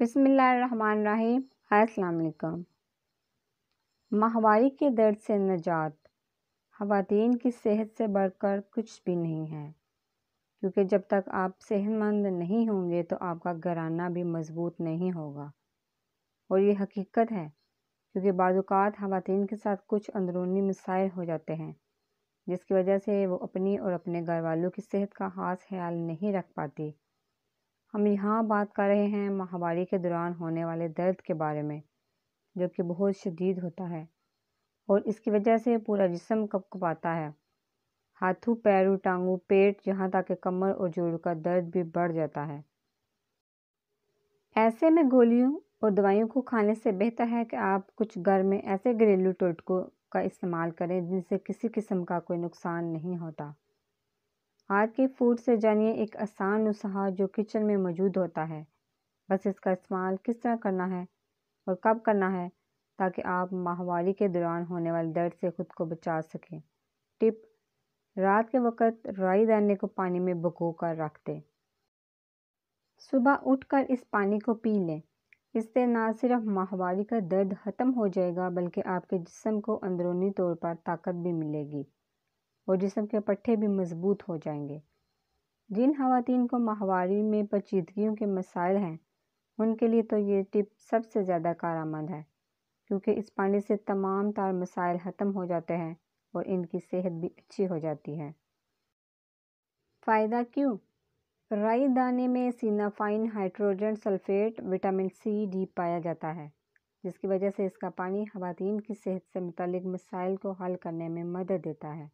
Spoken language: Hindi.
बिसमीम अस्सलाम माहवारी के दर्द से नजात ख़वातीन की सेहत से बढ़कर कुछ भी नहीं है क्योंकि जब तक आप सेहतमंद नहीं होंगे तो आपका घराना भी मजबूत नहीं होगा और ये हकीकत है क्योंकि बाज़ात ख़वातीन के साथ कुछ अंदरूनी मसाइल हो जाते हैं जिसकी वजह से वो अपनी और अपने घर वालों की सेहत का ख़ास ख्याल नहीं रख पाती हम यहाँ बात कर रहे हैं माहवारी के दौरान होने वाले दर्द के बारे में जो कि बहुत शदीद होता है और इसकी वजह से पूरा जिसम कपकपाता है हाथों पैरों टांगों पेट यहाँ तक कि कमर और जोड़ों का दर्द भी बढ़ जाता है ऐसे में गोलियों और दवाइयों को खाने से बेहतर है कि आप कुछ घर में ऐसे घरेलू टोटकों का इस्तेमाल करें जिनसे किसी किस्म का कोई नुकसान नहीं होता हाथ के फूड से जानिए एक आसान नुस्खा जो किचन में मौजूद होता है बस इसका इस्तेमाल किस तरह करना है और कब करना है ताकि आप माहवारी के दौरान होने वाले दर्द से खुद को बचा सकें टिप रात के वक्त राई दाने को पानी में भगो कर रख दें सुबह उठकर इस पानी को पी लें इससे ना सिर्फ माहवारी का दर्द ख़त्म हो जाएगा बल्कि आपके जिस्म को अंदरूनी तौर पर ताकत भी मिलेगी और जिसम के पट्ठे भी मजबूत हो जाएंगे जिन खातन को माहवारी में पेचीदगियों के मसाइल हैं उनके लिए तो ये टिप सबसे ज़्यादा कारामंद है क्योंकि इस पानी से तमाम तार मसाइल ख़त्म हो जाते हैं और इनकी सेहत भी अच्छी हो जाती है फ़ायदा क्यों राई दाने में सीनाफाइन hydrogen sulphate vitamin C D पाया जाता है जिसकी वजह से इसका पानी खातन की सेहत से मतलब मसाइल को हल करने में मदद देता है